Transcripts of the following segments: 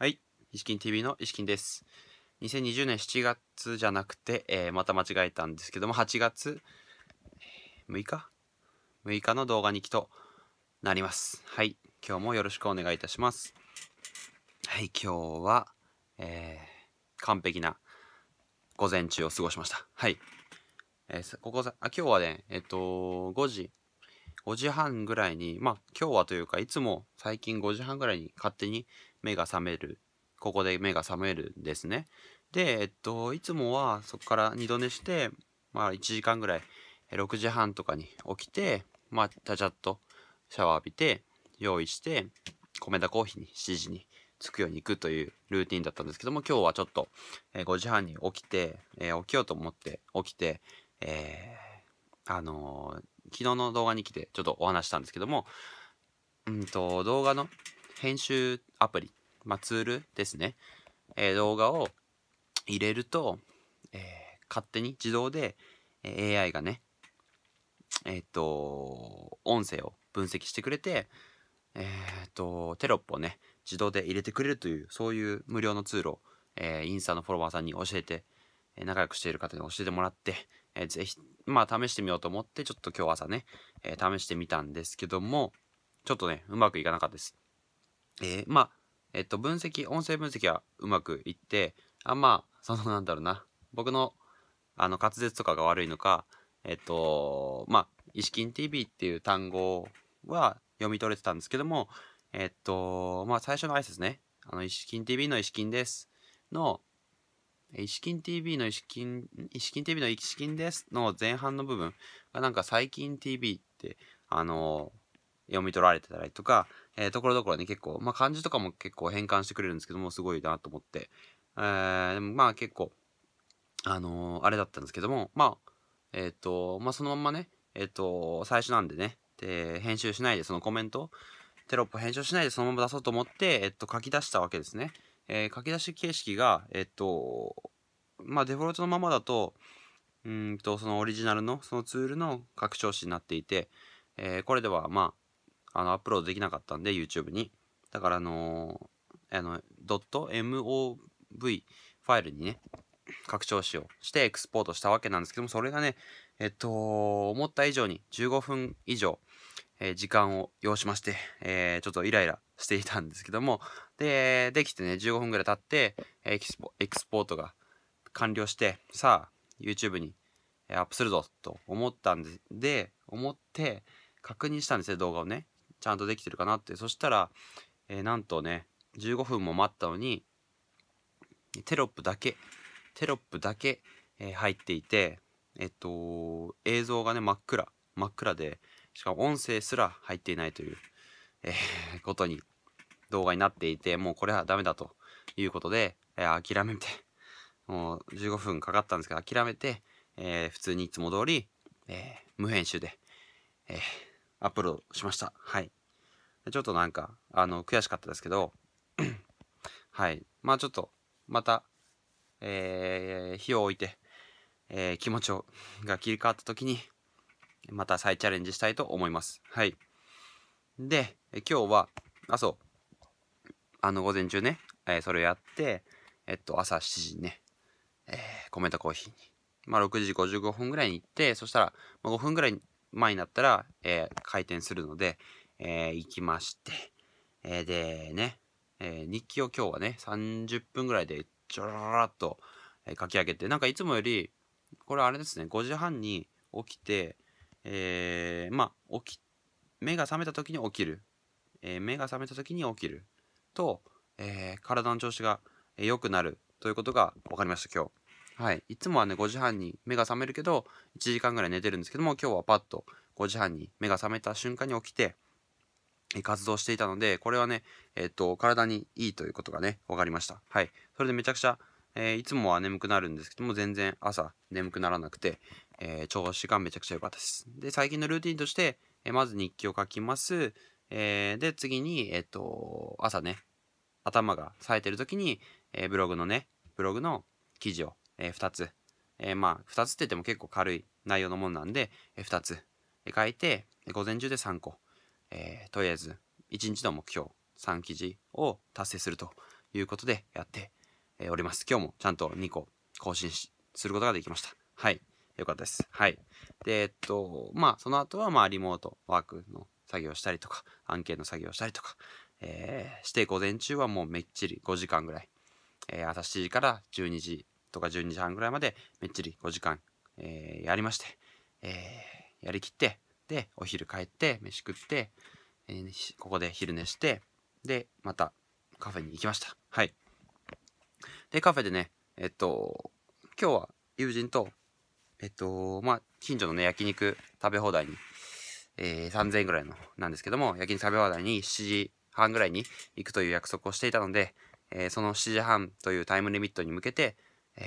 はい。石金 TV の石金です。2020年7月じゃなくて、えー、また間違えたんですけども、8月6日 ?6 日の動画日記となります。はい。今日もよろしくお願いいたします。はい、今日は、えー、完璧な午前中を過ごしました。はい。えー、ここさ、あ、今日はね、えっ、と、5時5時半ぐらいに、まあ今日はというかいつも最近5時半ぐらいに勝手に目が覚める。ここで目が覚めるんですね。で、えっと、いつもはそこから二度寝して、まあ1時間ぐらい、6時半とかに起きて、まあちゃちゃっとシャワー浴びて、用意して、米田コーヒーに7時に着くように行くというルーティンだったんですけども、今日はちょっと5時半に起きて、えー、起きようと思って起きて、えー、あのー昨日の動画に来てちょっとお話したんですけども、うんと、動画の編集アプリ、まあ、ツールですね、えー、動画を入れると、えー、勝手に自動で AI がね、えっ、ー、と、音声を分析してくれて、えっと、テロップをね、自動で入れてくれるという、そういう無料のツールを、えインスタのフォロワーさんに教えて、仲良くしている方に教えてもらって、えー、ぜひまあ試してみようと思って、ちょっと今日朝ね、えー、試してみたんですけども、ちょっとね、うまくいかなかったです。えー、まあ、えっと、分析、音声分析はうまくいって、あ、まあ、その、なんだろうな、僕の、あの、滑舌とかが悪いのか、えっと、まあ、意識ん TV っていう単語は読み取れてたんですけども、えっと、まあ、最初の挨拶ね、あの、意識ん TV の意識んですの、石金 TV の石金、石金 TV の石金ですの前半の部分がなんか最近 TV って、あのー、読み取られてたりとか、えー、ところどころね、結構、まあ、漢字とかも結構変換してくれるんですけども、すごいなと思って、えー、でもまあ結構、あのー、あれだったんですけども、まあ、えっ、ー、と、まあ、そのまんまね、えっ、と、最初なんでね、で、編集しないで、そのコメント、テロップ編集しないでそのまま出そうと思って、えっと、書き出したわけですね。えー、書き出し形式が、えっと、まあ、デフォルトのままだと、うんと、そのオリジナルの、そのツールの拡張子になっていて、えー、これでは、まあ、あの、アップロードできなかったんで、YouTube に。だから、あのー、あの、.mov ファイルにね、拡張子をしてエクスポートしたわけなんですけども、それがね、えっと、思った以上に15分以上、えー、時間を要しまして、えー、ちょっとイライラしていたんですけども、で、できてね、15分ぐらい経って、エキスポ、エクスポートが完了して、さあ、YouTube にアップするぞと思ったんで、で、思って、確認したんですね、動画をね。ちゃんとできてるかなって。そしたら、えー、なんとね、15分も待ったのに、テロップだけ、テロップだけ、えー、入っていて、えっと、映像がね、真っ暗、真っ暗で、しかも音声すら入っていないという、えー、ことに動画になっていて、もうこれはダメだということで、えー、諦めて、もう15分かかったんですけど、諦めて、えー、普通にいつも通り、えー、無編集で、えアップロードしました。はい。ちょっとなんか、あの、悔しかったですけど、はい。まあちょっと、また、え火を置いて、え気持ちをが切り替わった時に、また再チャレンジしたいと思います。はい。で、今日は、あ、そう、あの午前中ね、えー、それやってえっと朝7時にね、えー、コメントコーヒーにまあ6時55分ぐらいに行ってそしたら、まあ、5分ぐらい前になったら、えー、開店するので、えー、行きまして、えー、でね、えー、日記を今日はね30分ぐらいでちょろろっと、えー、書き上げてなんかいつもよりこれあれですね5時半に起きてえー、まあ起き目が覚めた時に起きる、えー、目が覚めた時に起きると、えー、体の調子が良くなるということが分かりました今日。はい、いつもはね5時半に目が覚めるけど1時間ぐらい寝てるんですけども今日はパッと5時半に目が覚めた瞬間に起きて活動していたのでこれはね、えっと体にいいということがね分かりました。はい、それでめちゃくちゃ、えー、いつもは眠くなるんですけども全然朝眠くならなくて、えー、調子がめちゃくちゃ良かったです。で最近のルーティンとして、えー、まず日記を書きます。えで次に、えっと朝ね頭が冴えてる時に、えー、ブログのね、ブログの記事を、えー、2つ、えー、まあ2つって言っても結構軽い内容のものなんで、えー、2つ書いて、午前中で3個、えー、とりあえず1日の目標3記事を達成するということでやっております。今日もちゃんと2個更新することができました。はい。よかったです。はい。で、えっと、まあ、その後は、まあ、リモートワークの作業したりとか、案件の作業したりとか、えー、して午前中はもうめっちり5時間ぐらい、えー、朝7時から12時とか12時半ぐらいまでめっちり5時間、えー、やりまして、えやりきってでお昼帰って飯食って、えここで昼寝してでまたカフェに行きましたはいでカフェでねえっと今日は友人とえっとまあ近所のね焼肉食べ放題に、え3000円ぐらいのなんですけども焼肉食べ放題に7時半ぐらいに行くという約束をしていたので、えー、その7時半というタイムリミットに向けて、えー、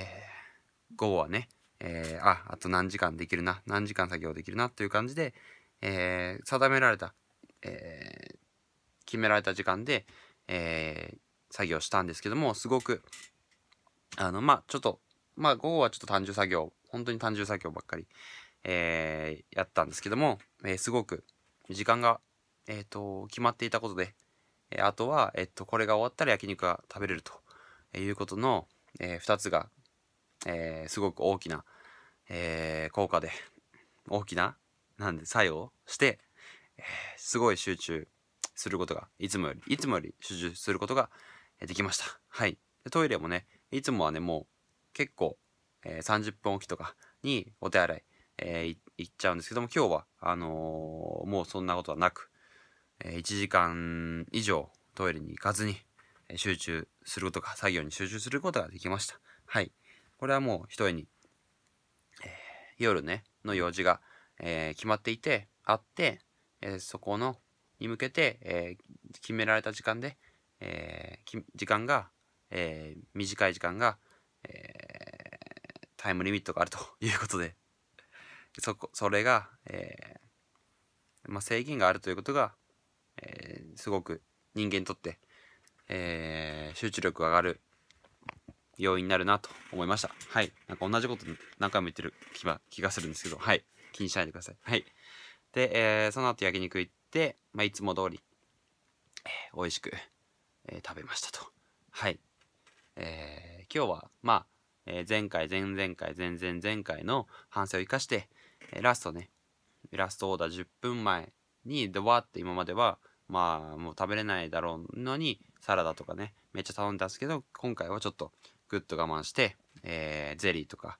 午後はね、えー、ああと何時間できるな何時間作業できるなという感じで、え定められた、え決められた時間で、え作業したんですけどもすごくあのまあちょっとまあ午後はちょっと単純作業本当に単純作業ばっかり、えやったんですけども、えすごく時間がえっ、と決まっていたことでえあとは、えっと、これが終わったら焼肉が食べれるということの、え2つが、えすごく大きな、え効果で大きななんで作用して、えすごい集中することがいつもよりいつもより集中することができました。はい、トイレもねいつもはねもう結構、え30分おきとかにお手洗い、えー、行っちゃうんですけども今日はあのー、もうそんなことはなく1時間以上トイレに行かずに集中することが作業に集中することができましたはいこれはもう一重に、えー、夜ねの用事が、えー、決まっていてあって、えー、そこのに向けて、え決められた時間で、え時間が、え短い時間が、えタイムリミットがあるということでそこそれが、えまあ、制限があるということがえー、すごく人間にとって、えー、集中力が上がる要因になるなと思いました。はい。なんか同じこと何回も言ってる気は気がするんですけど、はい。気にしないでください。はい。で、えー、その後焼肉行って、まあ、いつも通り、えー、美味しく、えー、食べましたと。はい。えー、今日は、まあ、えー、前回、前々回、前々前回の反省を生かして、えー、ラストね、ラストオーダー10分前に、ドワーって今までは、まあもう食べれないだろうのにサラダとかねめっちゃ頼んだんですけど今回はちょっとグッと我慢して、えー、ゼリーとか、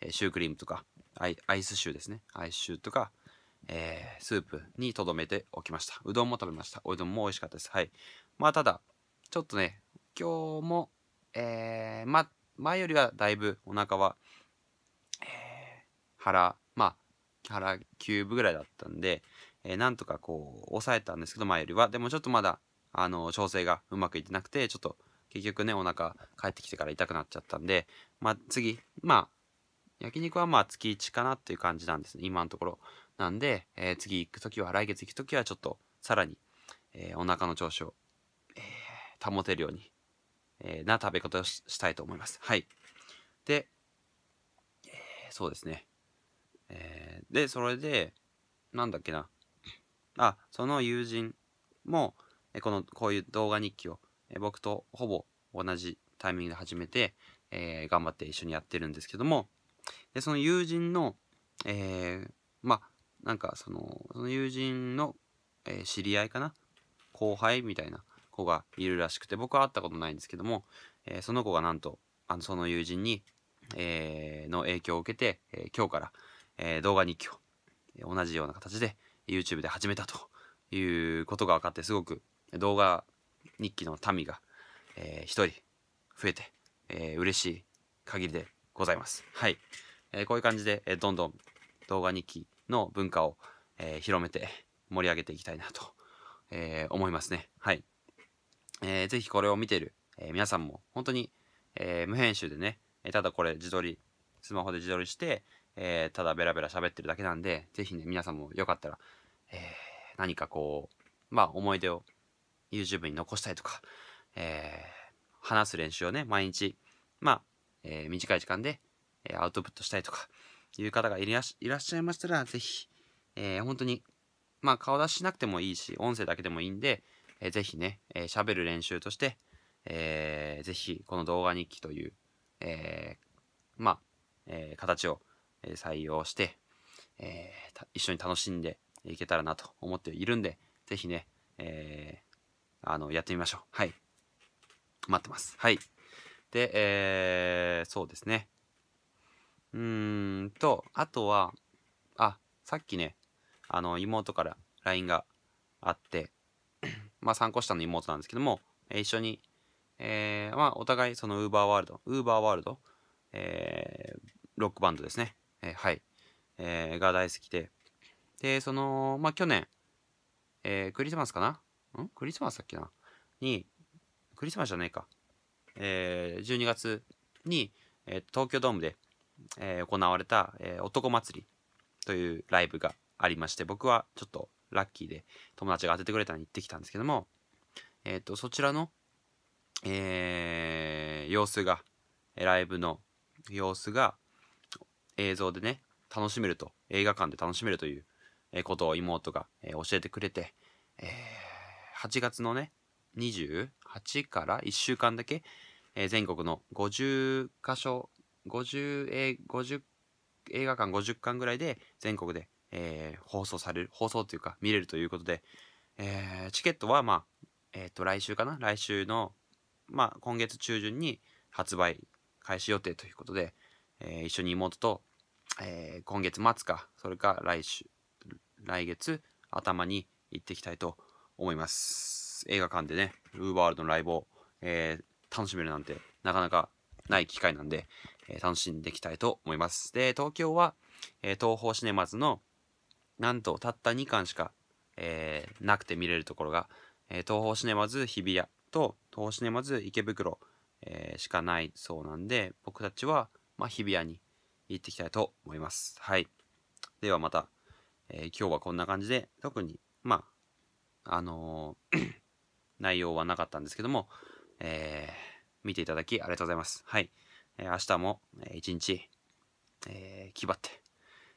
えー、シュークリームとかアイスシューですねアイスシューとか、えー、スープにとどめておきましたうどんも食べましたおうどんも美味しかったですはいまあただちょっとね今日もえー、ま前よりはだいぶお腹は、えー、腹まあ腹9分ぐらいだったんでえー、なんとかこう抑えたんですけど前よりはでもちょっとまだあの調整がうまくいってなくてちょっと結局ねお腹帰ってきてから痛くなっちゃったんで、まあ、次まあ焼肉はまあ月1かなっていう感じなんですね今のところなんで、えー、次行く時は来月行く時はちょっとさらに、えー、お腹の調子を、えー、保てるように、えー、な食べ方をしたいと思いますはいで、えー、そうですね、えー、でそれでなんだっけなあその友人もこのこういう動画日記を僕とほぼ同じタイミングで始めて、えー、頑張って一緒にやってるんですけどもでその友人の、えー、まあなんかそのその友人の、えー、知り合いかな後輩みたいな子がいるらしくて僕は会ったことないんですけども、えその子がなんとあのその友人に、えの影響を受けて、え今日から、え動画日記を同じような形で YouTube で始めたということが分かってすごく動画日記の民が、えー、人増えて、えー、嬉しい限りでございます。はい。えー、こういう感じで、えー、どんどん動画日記の文化を、えー、広めて盛り上げていきたいなと、え思いますね。はい。えー、ぜひこれを見ている、え皆さんも本当に、え無編集でね、えただこれ自撮り、スマホで自撮りして、えー、ただベラベラ喋ってるだけなんで、ぜひね、皆さんもよかったら、えー、何かこう、まあ思い出を YouTube に残したいとか、えー、話す練習をね、毎日、まあ、えー、短い時間で、えー、アウトプットしたいとか、いう方がいらいらっしゃいましたら、ぜひ、えー、本当に、まあ顔出しなくてもいいし、音声だけでもいいんで、えー、ぜひね、喋、えー、る練習として、えー、ぜひこの動画日記という、えー、まあ、えー、形をえ採用して、えー、一緒に楽しんでいけたらなと思っているんで、ぜひね、えー、あの、やってみましょう。はい。待ってます。はい。で、えー、そうですね。うーんと、あとは、あ、さっきね、あの、妹から LINE があって、まあ、参考したの妹なんですけども、一緒に、えー、まあ、お互い、そのウーバーワールド、ウーバーワールド、えー、ロックバンドですね。えー、はい、えー、が大好きで、で、その、まあ、去年、えー、クリスマスかなんクリスマスだっけなに、クリスマスじゃないか。えー、12月に、えー、東京ドームで、えー、行われた、えー、男祭りというライブがありまして、僕はちょっとラッキーで友達が当ててくれたのに行ってきたんですけども、えっ、ー、と、そちらの、えー、様子が、ライブの様子が、映像でね楽しめると映画館で楽しめるということを妹が教えてくれて、えー、8月のね28から1週間だけ、えー、全国の50箇所 50, え50映画館50巻ぐらいで全国で、えー、放送される放送というか見れるということで、えー、チケットはまあえっ、と来週かな来週のまあ今月中旬に発売開始予定ということで、えー、一緒に妹と、えー、今月末か、それか来週、来月頭に行ってきたいと思います。映画館でね、ウーバーワールドのライブを、えー、楽しめるなんてなかなかない機会なんで、え楽しんでいきたいと思います。で、東京は、え東宝シネマズのなんとたった2巻しか、えなくて見れるところが、え東宝シネマズ日比谷と東宝シネマズ池袋、えしかないそうなんで僕たちはまあ、日比谷に行っていきたいと思います。はい。ではまた、えー、今日はこんな感じで、特に、まあ、あのー、内容はなかったんですけども、えー、見ていただきありがとうございます。はい。え明日も、えー、一日、え気張って、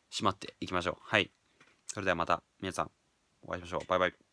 しまっていきましょう。はい。それではまた皆さんお会いしましょう。バイバイ。